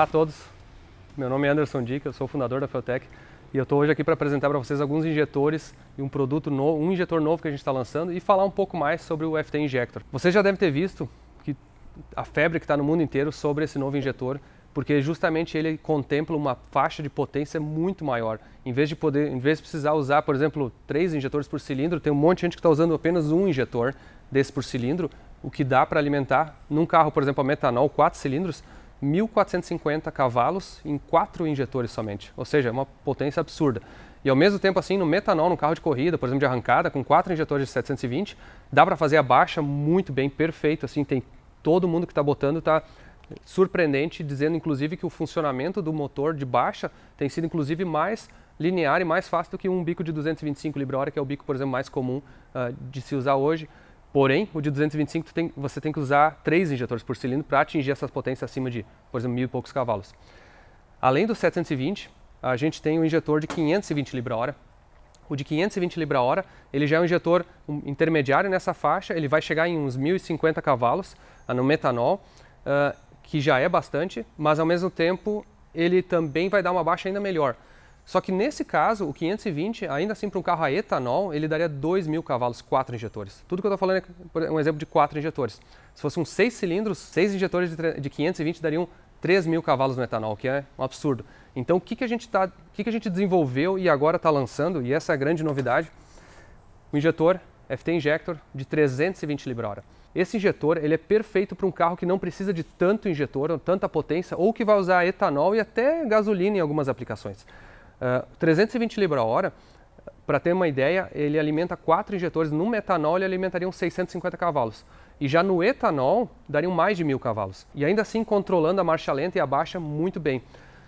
Olá a todos, meu nome é Anderson Dick, eu sou fundador da Feltec e eu estou hoje aqui para apresentar para vocês alguns injetores e um produto novo, um injetor novo que a gente está lançando e falar um pouco mais sobre o FT Injector. Vocês já devem ter visto que a febre que está no mundo inteiro sobre esse novo injetor, porque justamente ele contempla uma faixa de potência muito maior. Em vez de poder, em vez de precisar usar, por exemplo, três injetores por cilindro, tem um monte de gente que está usando apenas um injetor desse por cilindro, o que dá para alimentar num carro, por exemplo, a metanol, quatro cilindros, 1.450 cavalos em quatro injetores somente, ou seja, é uma potência absurda. E ao mesmo tempo, assim, no metanol, no carro de corrida, por exemplo, de arrancada, com quatro injetores de 720, dá para fazer a baixa muito bem, perfeito. Assim, tem todo mundo que está botando está surpreendente, dizendo inclusive que o funcionamento do motor de baixa tem sido inclusive mais linear e mais fácil do que um bico de 225 libra-hora, que é o bico, por exemplo, mais comum uh, de se usar hoje. Porém, o de 225 tem, você tem que usar três injetores por cilindro para atingir essas potências acima de, por exemplo, mil e poucos cavalos. Além do 720, a gente tem um injetor de 520 libra-hora. O de 520 libra-hora, ele já é um injetor intermediário nessa faixa, ele vai chegar em uns 1.050 cavalos ah, no metanol, uh, que já é bastante, mas ao mesmo tempo ele também vai dar uma baixa ainda melhor. Só que nesse caso, o 520, ainda assim para um carro a etanol, ele daria 2 mil cavalos, 4 injetores. Tudo que eu estou falando é um exemplo de 4 injetores. Se fosse um 6 cilindros, 6 injetores de, de 520 dariam 3 mil cavalos no etanol, que é um absurdo. Então o que, que, a, gente tá, o que, que a gente desenvolveu e agora está lançando, e essa é a grande novidade, o injetor FT Injector de 320 libra-hora. Esse injetor ele é perfeito para um carro que não precisa de tanto injetor ou tanta potência, ou que vai usar etanol e até gasolina em algumas aplicações. 320 ah, libra-hora, para ter uma ideia, ele alimenta quatro injetores. No metanol, ele alimentaria 650 cavalos. E já no etanol, dariam mais de mil cavalos. E ainda assim, controlando a marcha lenta e a baixa muito bem.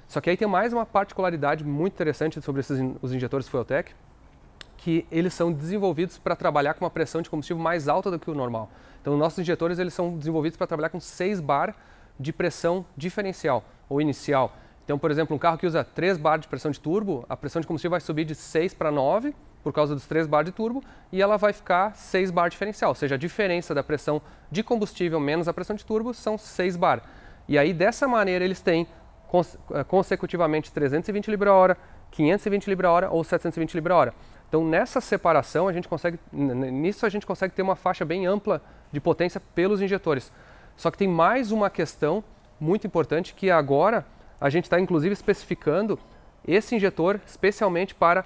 Só que aí tem mais uma particularidade muito interessante sobre esses, os injetores Fueltech, que eles são desenvolvidos para trabalhar com uma pressão de combustível mais alta do que o normal. Então, nossos injetores eles são desenvolvidos para trabalhar com 6 bar de pressão diferencial ou inicial. Então, por exemplo, um carro que usa 3 bar de pressão de turbo, a pressão de combustível vai subir de 6 para 9 por causa dos 3 bar de turbo e ela vai ficar 6 bar diferencial, ou seja, a diferença da pressão de combustível menos a pressão de turbo são 6 bar. E aí, dessa maneira, eles têm eh, consecutivamente 320 libra-hora, 520 libra-hora ou 720 libra-hora. Então, nessa separação, a gente consegue, nisso a gente consegue ter uma faixa bem ampla de potência pelos injetores. Só que tem mais uma questão muito importante que agora a gente está inclusive especificando esse injetor especialmente para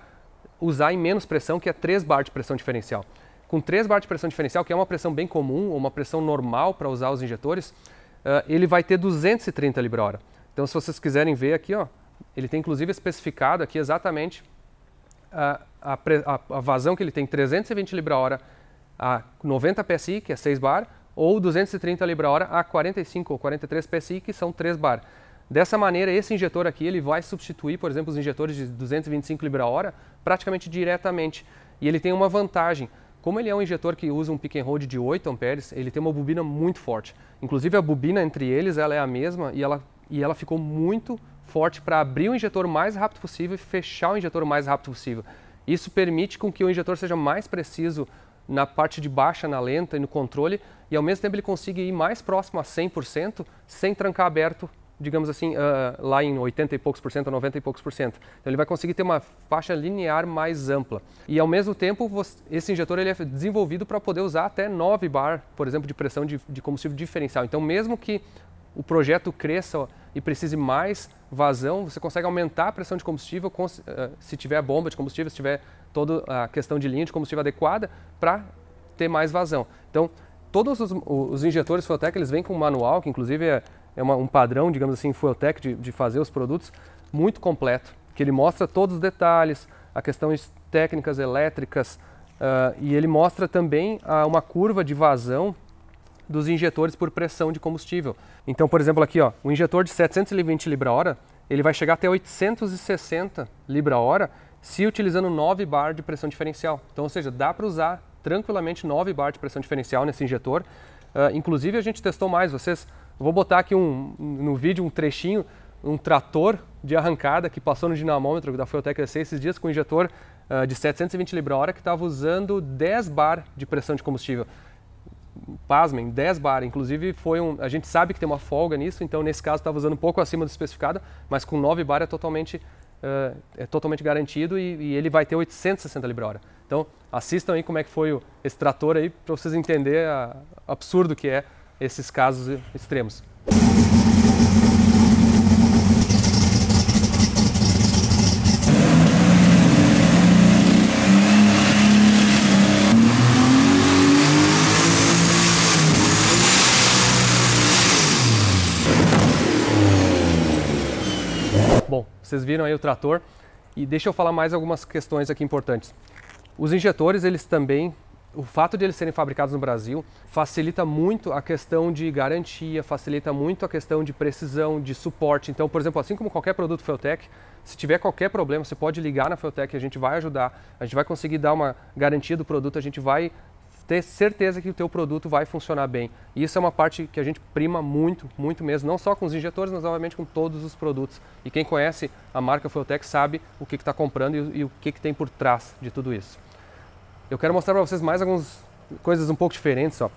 usar em menos pressão, que é 3 bar de pressão diferencial. Com 3 bar de pressão diferencial, que é uma pressão bem comum, ou uma pressão normal para usar os injetores, uh, ele vai ter 230 libra-hora. Então, se vocês quiserem ver aqui, ó, ele tem inclusive especificado aqui exatamente ah, a, a, a vazão que ele tem, 320 libra-hora a 90 PSI, que é 6 bar, ou 230 libra-hora a 45 ou 43 PSI, que são 3 bar. Dessa maneira, esse injetor aqui ele vai substituir, por exemplo, os injetores de 225 libra-hora praticamente diretamente. E ele tem uma vantagem. Como ele é um injetor que usa um pick and hold de 8 amperes, ele tem uma bobina muito forte. Inclusive a bobina entre eles ela é a mesma e ela, e ela ficou muito forte para abrir o injetor o mais rápido possível e fechar o injetor o mais rápido possível. Isso permite com que o injetor seja mais preciso na parte de baixa, na lenta e no controle, e ao mesmo tempo ele consiga ir mais próximo a 100% sem trancar aberto digamos assim, uh, lá em 80 e poucos por cento, 90 e poucos por cento. Então ele vai conseguir ter uma faixa linear mais ampla. E ao mesmo tempo, você, esse injetor ele é desenvolvido para poder usar até 9 bar, por exemplo, de pressão de, de combustível diferencial. Então mesmo que o projeto cresça e precise mais vazão, você consegue aumentar a pressão de combustível ah, se tiver a bomba de combustível, se tiver toda a questão de linha de combustível adequada para ter mais vazão. Então, todos os, os injetores Flotec, eles vêm com um manual, que inclusive é, é uma, um padrão, digamos assim, Fueltech de, de fazer os produtos muito completo, que ele mostra todos os detalhes, a questões técnicas elétricas uh, e ele mostra também ah, uma curva de vazão dos injetores por pressão de combustível. Então, por exemplo, aqui, ó, o injetor de 720 libra-hora, ele vai chegar até 860 libra-hora se utilizando 9 bar de pressão diferencial. Então, ou seja, dá para usar tranquilamente 9 bar de pressão diferencial nesse injetor. Uh, inclusive, a gente testou mais, vocês Vou botar aqui um, no vídeo um trechinho, um trator de arrancada que passou no dinamômetro da Fueltec EC esses dias com um injetor uh, de 720 libra-hora que estava usando 10 bar de pressão de combustível. Pasmem, 10 bar. Inclusive, foi um, a gente sabe que tem uma folga nisso, então nesse caso estava usando um pouco acima do especificado, mas com 9 bar é totalmente Uh, é totalmente garantido e, e, ele vai ter 860 libra-hora. Então assistam aí como é que foi o, esse trator aí para vocês entenderem o absurdo que é esses casos extremos. Bom, vocês viram aí o trator e deixa eu falar mais algumas questões aqui importantes. Os injetores eles também o fato de eles serem fabricados no Brasil facilita muito a questão de garantia, facilita muito a questão de precisão, de suporte. Então, por exemplo, assim como qualquer produto Feltec, se tiver qualquer problema, você pode ligar na Feltec, a gente vai ajudar, a gente vai conseguir dar uma garantia do produto, a gente vai ter certeza que o teu produto vai funcionar bem. E isso é uma parte que a gente prima muito, muito mesmo, não só com os injetores, mas obviamente com todos os produtos. E quem conhece a marca Feltec sabe o que está comprando e, e o que, que tem por trás de tudo isso. Eu quero mostrar para vocês mais algumas coisas um pouco diferentes. Ó.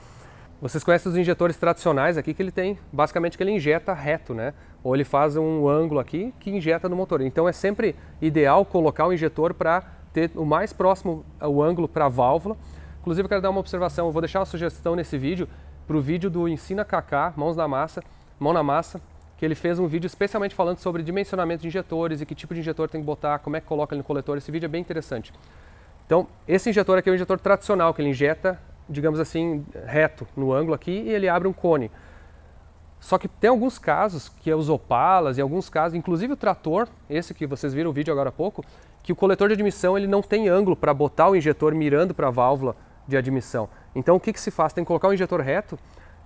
Vocês conhecem os injetores tradicionais aqui que ele tem, basicamente que ele injeta reto, né? Ou ele faz um ângulo aqui que injeta no motor. Então é sempre ideal colocar o injetor para ter o mais próximo o ângulo para a válvula. Inclusive eu quero dar uma observação, eu vou deixar uma sugestão nesse vídeo para o vídeo do Ensina Kaká, Mãos na Massa, Mão na Massa, que ele fez um vídeo especialmente falando sobre dimensionamento de injetores e que tipo de injetor tem que botar, como é que coloca ele no coletor. Esse vídeo é bem interessante. Então, esse injetor aqui é um injetor tradicional, que ele injeta, digamos assim, reto no ângulo aqui e ele abre um cone. Só que tem alguns casos, que é os opalas, e alguns casos, inclusive o trator, esse que vocês viram o vídeo agora há pouco, que o coletor de admissão ele não tem ângulo para botar o injetor mirando para a válvula de admissão. Então o que, que se faz? Tem que colocar o injetor reto,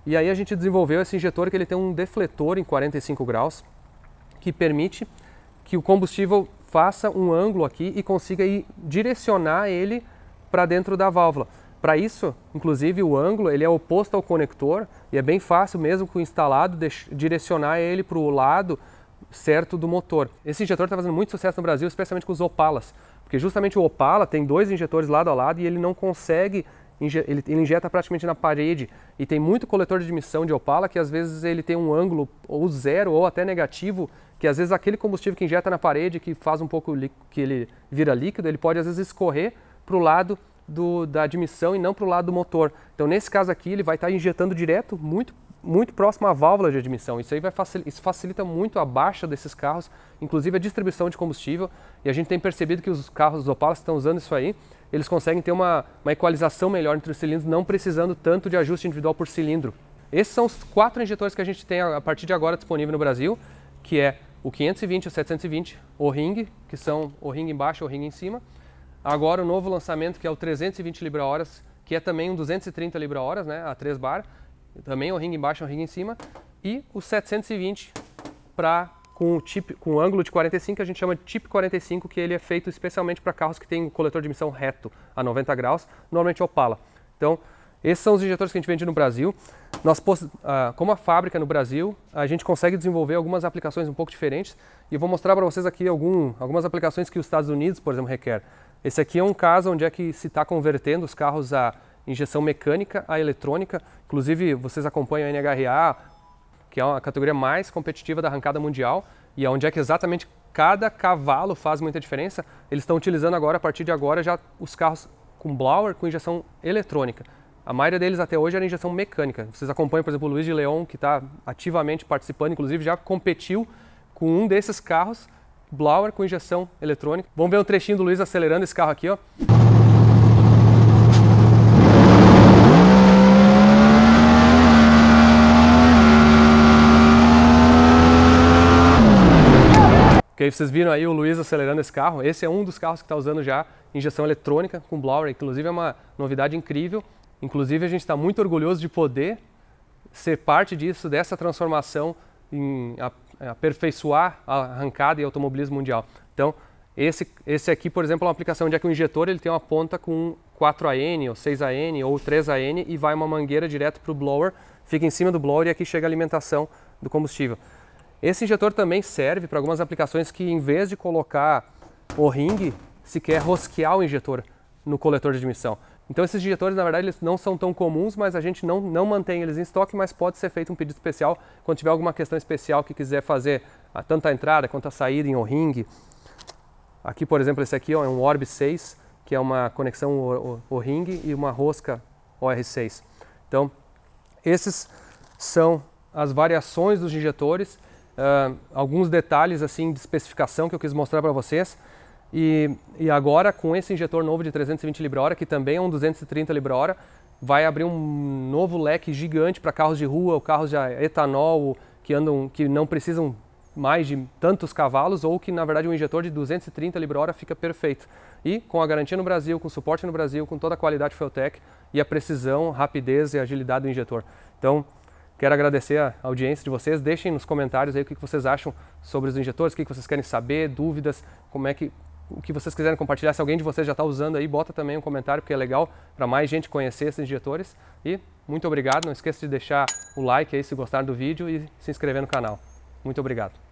e aí a gente desenvolveu esse injetor que ele tem um defletor em 45 graus, que permite que o combustível faça um ângulo aqui e consiga ir, direcionar ele para dentro da válvula. Para isso, inclusive, o ângulo ele é oposto ao conector e é bem fácil, mesmo com instalado, direcionar ele para o lado certo do motor. Esse injetor está fazendo muito sucesso no Brasil, especialmente com os Opalas, porque justamente o Opala tem dois injetores lado a lado e ele não consegue ele, ele injeta praticamente na parede e tem muito coletor de admissão de Opala que às vezes ele tem um ângulo ou zero ou até negativo, que às vezes aquele combustível que injeta na parede, que faz um pouco que ele vira líquido, ele pode às vezes escorrer para o lado do, da admissão e não para o lado do motor. Então, nesse caso aqui, ele vai estar tá injetando direto, muito, muito próximo à válvula de admissão. Isso aí vai facilita, isso facilita muito a baixa desses carros, inclusive a distribuição de combustível. E a gente tem percebido que os carros Opala estão usando isso aí eles conseguem ter uma, uma equalização melhor entre os cilindros, não precisando tanto de ajuste individual por cilindro. Esses são os quatro injetores que a gente tem a partir de agora disponível no Brasil, que é o 520, o 720, o ring, que são o ring embaixo, o ring em cima. Agora o novo lançamento que é o 320 libra-horas, que é também um 230 libra-horas, né, a 3 bar, também o ring embaixo, o ring em cima, e o 720 para com, tip, com o ângulo de 45 que a gente chama de tip 45, que ele é feito especialmente para carros que têm um coletor de emissão reto a 90 graus, normalmente Opala. Então, esses são os injetores que a gente vende no Brasil. Nós, ah, como a fábrica é no Brasil, a gente consegue desenvolver algumas aplicações um pouco diferentes e vou mostrar para vocês aqui algum, algumas aplicações que os Estados Unidos, por exemplo, requer. Esse aqui é um caso onde é que se está convertendo os carros a injeção mecânica a eletrônica. Inclusive, vocês acompanham a NHRA, que é a categoria mais competitiva da arrancada mundial e é onde é que exatamente cada cavalo faz muita diferença, eles estão utilizando agora, a partir de agora, já os carros com blower, com injeção eletrônica. A maioria deles até hoje era injeção mecânica. Vocês acompanham, por exemplo, o Luiz de Leon, que está ativamente participando, inclusive já competiu com um desses carros, blower com injeção eletrônica. Vamos ver um trechinho do Luiz acelerando esse carro aqui, ó. Ok, vocês viram aí o Luiz acelerando esse carro. Esse é um dos carros que está usando já injeção eletrônica com blower. Inclusive é uma novidade incrível. Inclusive a gente está muito orgulhoso de poder ser parte disso, dessa transformação em é, aperfeiçoar a arrancada e automobilismo mundial. Então, esse, esse aqui, por exemplo, é uma aplicação onde é que o injetor ele tem uma ponta com 4AN, ou 6AN, ou 3AN e vai uma mangueira direto para o blower, fica em cima do blower e aqui chega a alimentação do combustível. Esse injetor também serve para algumas aplicações que, em vez de colocar o ringue, se quer rosquear o injetor no coletor de admissão. Então esses injetores, na verdade, eles não são tão comuns, mas a gente não, não mantém eles em estoque, mas pode ser feito um pedido especial quando tiver alguma questão especial que quiser fazer a, ah, tanto a entrada quanto a saída em O-ring. Aqui, por exemplo, esse aqui ó, é um Orb 6, que é uma conexão O-ring e uma rosca OR6. Então, esses são as variações dos injetores uh, alguns detalhes assim de especificação que eu quis mostrar para vocês. E, e, agora com esse injetor novo de 320 libra-hora, que também é um 230 libra-hora, vai abrir um novo leque gigante para carros de rua, ou carros de etanol que andam, que não precisam mais de tantos cavalos ou que na verdade um injetor de 230 libra-hora fica perfeito. E com a garantia no Brasil, com suporte no Brasil, com toda a qualidade Feltec e a precisão, rapidez e agilidade do injetor. Então, Quero agradecer a audiência de vocês. Deixem nos comentários aí o que vocês acham sobre os injetores, o que vocês querem saber, dúvidas, como é que o que vocês quiserem compartilhar. Se alguém de vocês já está usando aí, bota também um comentário, porque é legal para mais gente conhecer esses injetores. E muito obrigado. Não esqueça de deixar o like aí se gostaram do vídeo e se inscrever no canal. Muito obrigado.